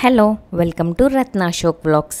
hello welcome to Ratna Ashok blogs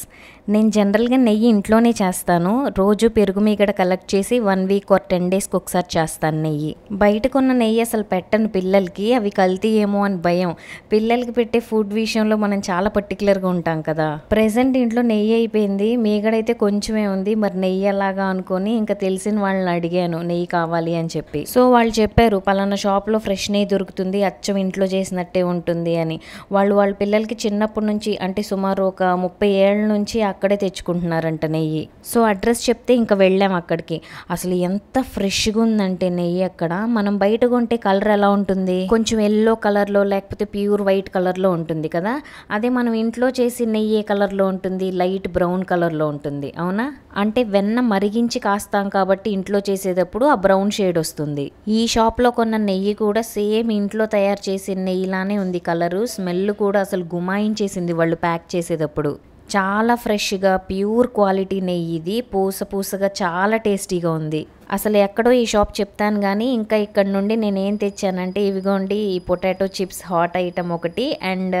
నేను జనరల్గా నెయ్యి ఇంట్లోనే చేస్తాను రోజు పెరుగు మీగడ కలెక్ట్ చేసి వన్ వీక్ ఆర్ టెన్ డేస్కి ఒకసారి చేస్తాను నెయ్యి బయటకున్న నెయ్యి అసలు పెట్టను పిల్లలకి అవి కల్తీ ఏమో అని భయం పిల్లలకి పెట్టే ఫుడ్ విషయంలో మనం చాలా పర్టికులర్గా ఉంటాం కదా ప్రజెంట్ ఇంట్లో నెయ్యి అయిపోయింది మీగడ కొంచెమే ఉంది మరి నెయ్యి ఎలాగా అనుకొని ఇంకా తెలిసిన వాళ్ళని అడిగాను నెయ్యి కావాలి అని చెప్పి సో వాళ్ళు చెప్పారు పలానా షాప్లో ఫ్రెష్ నెయ్యి దొరుకుతుంది అచ్చం ఇంట్లో చేసినట్టే ఉంటుంది అని వాళ్ళు వాళ్ళ పిల్లలకి చిన్న చిన్నప్పటి నుంచి అంటే సుమారు ఒక ముప్పై ఏళ్ళ నుంచి అక్కడే తెచ్చుకుంటున్నారంట నెయ్యి సో అడ్రస్ చెప్తే ఇంకా వెళ్ళాం అక్కడికి అసలు ఎంత ఫ్రెష్గా ఉందంటే నెయ్యి అక్కడ మనం బయట కొంటే కలర్ ఎలా ఉంటుంది కొంచెం ఎల్లో కలర్లో లేకపోతే ప్యూర్ వైట్ కలర్లో ఉంటుంది కదా అదే మనం ఇంట్లో చేసి నెయ్యి ఏ కలర్లో ఉంటుంది లైట్ బ్రౌన్ కలర్లో ఉంటుంది అవునా అంటే వెన్న మరిగించి కాస్తాం కాబట్టి ఇంట్లో చేసేటప్పుడు ఆ బ్రౌన్ షేడ్ వస్తుంది ఈ షాప్లో కొన్న నెయ్యి కూడా సేమ్ ఇంట్లో తయారు చేసే నెయ్యిలానే ఉంది కలరు స్మెల్ కూడా అసలు గుమాయించి చేసింది వాళ్ళు ప్యాక్ చేసేటప్పుడు చాలా ఫ్రెష్గా ప్యూర్ క్వాలిటీ నెయ్యి ఇది పూస పూసగా చాలా టేస్టీగా ఉంది అసలు ఎక్కడో ఈ షాప్ చెప్తాను కానీ ఇంకా ఇక్కడ నుండి నేను ఏం తెచ్చానంటే ఇవిగోండి ఈ పొటాటో చిప్స్ హాట్ ఐటమ్ ఒకటి అండ్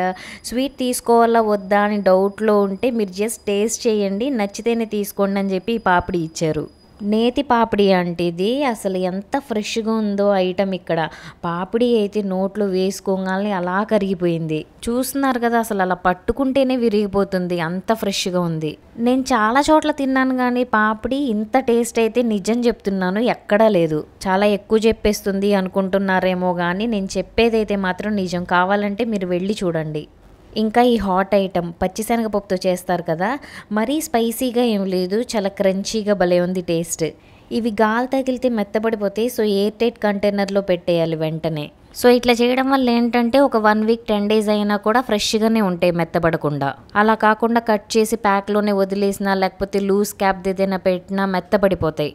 స్వీట్ తీసుకోవాలా వద్దా అని డౌట్లో ఉంటే మీరు జస్ట్ టేస్ట్ చేయండి నచ్చితేనే తీసుకోండి అని చెప్పి ఈ పాపిడి ఇచ్చారు నేతి పాపిడి అంటే ఇది అసలు ఎంత ఫ్రెష్గా ఉందో ఐటమ్ ఇక్కడ పాపిడి అయితే నోట్లో వేసుకోగానే అలా కరిగిపోయింది చూస్తున్నారు కదా అసలు అలా పట్టుకుంటేనే విరిగిపోతుంది అంత ఫ్రెష్గా ఉంది నేను చాలా చోట్ల తిన్నాను కానీ పాపిడి ఇంత టేస్ట్ అయితే నిజం చెప్తున్నాను ఎక్కడా లేదు చాలా ఎక్కువ చెప్పేస్తుంది అనుకుంటున్నారేమో కానీ నేను చెప్పేదైతే మాత్రం నిజం కావాలంటే మీరు వెళ్ళి చూడండి ఇంకా ఈ హాట్ ఐటమ్ పచ్చిశనగపప్పుతో చేస్తారు కదా మరీ స్పైసీగా ఏం లేదు చాలా క్రంచీగా భలే ఉంది టేస్ట్ ఇవి గాలి తగిలితే మెత్తబడిపోతాయి సో ఎయిర్ టైట్ కంటైనర్లో పెట్టేయాలి వెంటనే సో ఇట్లా చేయడం వల్ల ఏంటంటే ఒక వన్ వీక్ టెన్ డేస్ అయినా కూడా ఫ్రెష్గానే ఉంటాయి మెత్తబడకుండా అలా కాకుండా కట్ చేసి ప్యాక్లోనే వదిలేసినా లేకపోతే లూజ్ క్యాప్ ఏదైనా పెట్టినా మెత్తబడిపోతాయి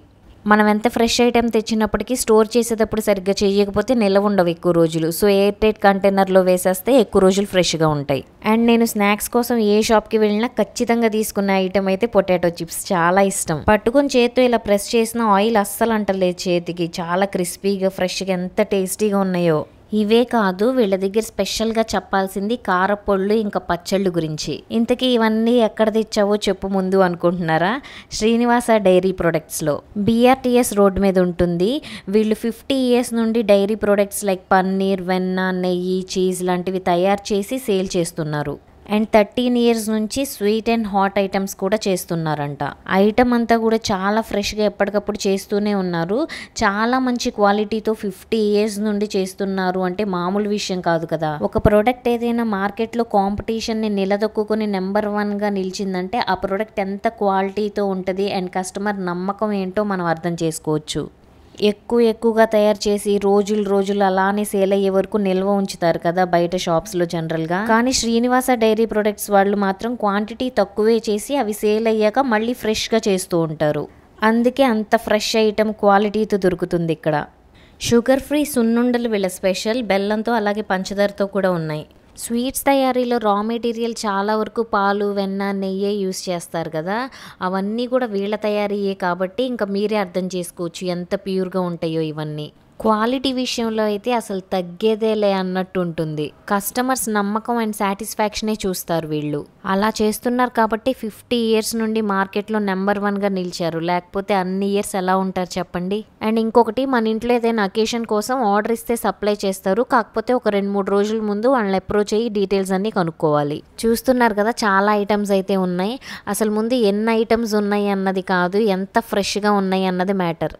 మనం ఎంత ఫ్రెష్ ఐటెం తెచ్చినప్పటికీ స్టోర్ చేసేటప్పుడు సరిగ్గా చేయకపోతే నిల్వ ఉండవు ఎక్కువ రోజులు సో ఎయిర్ టైట్ కంటైనర్లో వేసేస్తే ఎక్కువ రోజులు ఫ్రెష్గా ఉంటాయి అండ్ నేను స్నాక్స్ కోసం ఏ షాప్కి వెళ్ళినా ఖచ్చితంగా తీసుకున్న ఐటెం అయితే పొటాటో చిప్స్ చాలా ఇష్టం పట్టుకుని చేతితో ఇలా ప్రెస్ చేసిన ఆయిల్ అస్సలు అంటలేదు చేతికి చాలా క్రిస్పీగా ఫ్రెష్గా ఎంత టేస్టీగా ఉన్నాయో ఇవే కాదు వీళ్ళ దగ్గర స్పెషల్గా చెప్పాల్సింది కారపొళ్ళు ఇంకా పచ్చళ్ళు గురించి ఇంతకీ ఇవన్నీ ఎక్కడ తెచ్చావో చెప్పు ముందు అనుకుంటున్నారా శ్రీనివాస డైరీ ప్రొడక్ట్స్లో బీఆర్టీఎస్ రోడ్ మీద ఉంటుంది వీళ్ళు ఫిఫ్టీ ఇయర్స్ నుండి డైరీ ప్రొడక్ట్స్ లైక్ పన్నీర్ వెన్న నెయ్యి చీజ్ లాంటివి తయారు చేసి సేల్ చేస్తున్నారు అండ్ థర్టీన్ ఇయర్స్ నుంచి స్వీట్ అండ్ హాట్ ఐటమ్స్ కూడా చేస్తున్నారంట ఐటమ్ అంతా కూడా చాలా ఫ్రెష్గా ఎప్పటికప్పుడు చేస్తూనే ఉన్నారు చాలా మంచి క్వాలిటీతో ఫిఫ్టీ ఇయర్స్ నుండి చేస్తున్నారు అంటే మామూలు విషయం కాదు కదా ఒక ప్రోడక్ట్ ఏదైనా మార్కెట్లో కాంపిటీషన్ని నిలదొక్కుని నెంబర్ వన్గా నిలిచిందంటే ఆ ప్రోడక్ట్ ఎంత క్వాలిటీతో ఉంటుంది అండ్ కస్టమర్ నమ్మకం ఏంటో మనం అర్థం చేసుకోవచ్చు ఎక్కువ ఎక్కువగా తయారు చేసి రోజులు రోజులు అలానే సేల్ అయ్యే వరకు నిల్వ ఉంచుతారు కదా బయట షాప్స్లో జనరల్గా కానీ శ్రీనివాస డైరీ ప్రొడక్ట్స్ వాళ్ళు మాత్రం క్వాంటిటీ తక్కువే చేసి అవి సేల్ అయ్యాక మళ్ళీ ఫ్రెష్గా చేస్తూ ఉంటారు అందుకే అంత ఫ్రెష్ ఐటమ్ క్వాలిటీతో దొరుకుతుంది ఇక్కడ షుగర్ ఫ్రీ సున్నుండలు వీళ్ళ స్పెషల్ బెల్లంతో అలాగే పంచదారతో కూడా ఉన్నాయి స్వీట్స్ తయారీలో రా మెటీరియల్ చాలా వరకు పాలు వెన్న నెయ్యే యూస్ చేస్తారు కదా అవన్నీ కూడా వీళ్ళ తయారీయే కాబట్టి ఇంకా మీరే అర్థం చేసుకోవచ్చు ఎంత ప్యూర్గా ఉంటాయో ఇవన్నీ క్వాలిటీ విషయంలో అయితే అసలు తగ్గేదేలే అన్నట్టు ఉంటుంది కస్టమర్స్ నమ్మకం అండ్ సాటిస్ఫాక్షనే చూస్తారు వీళ్ళు అలా చేస్తున్నారు కాబట్టి ఫిఫ్టీ ఇయర్స్ నుండి మార్కెట్లో నెంబర్ వన్గా నిలిచారు లేకపోతే అన్ని ఇయర్స్ ఎలా ఉంటారు చెప్పండి అండ్ ఇంకొకటి మన ఇంట్లో ఏదైనా అకేషన్ కోసం ఆర్డర్ ఇస్తే సప్లై చేస్తారు కాకపోతే ఒక రెండు మూడు రోజుల ముందు వాళ్ళని అప్రోచ్ అయ్యి డీటెయిల్స్ అన్ని కనుక్కోవాలి చూస్తున్నారు కదా చాలా ఐటమ్స్ అయితే ఉన్నాయి అసలు ముందు ఎన్ని ఐటమ్స్ ఉన్నాయి అన్నది కాదు ఎంత ఫ్రెష్గా ఉన్నాయి అన్నది మ్యాటర్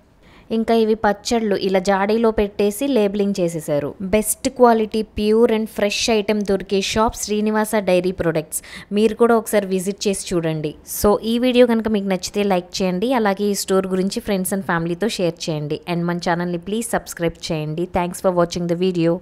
ఇంకా ఇవి పచ్చళ్ళు ఇలా జాడీలో పెట్టేసి లేబులింగ్ చేసేసారు best quality pure and fresh item దొరికే షాప్ శ్రీనివాస డైరీ ప్రొడక్ట్స్ మీరు కూడా ఒకసారి విజిట్ చేసి చూడండి సో ఈ వీడియో కనుక మీకు నచ్చితే లైక్ చేయండి అలాగే ఈ స్టోర్ గురించి ఫ్రెండ్స్ అండ్ ఫ్యామిలీతో షేర్ చేయండి అండ్ మన ఛానల్ని ప్లీజ్ సబ్స్క్రైబ్ చేయండి thanks for watching the video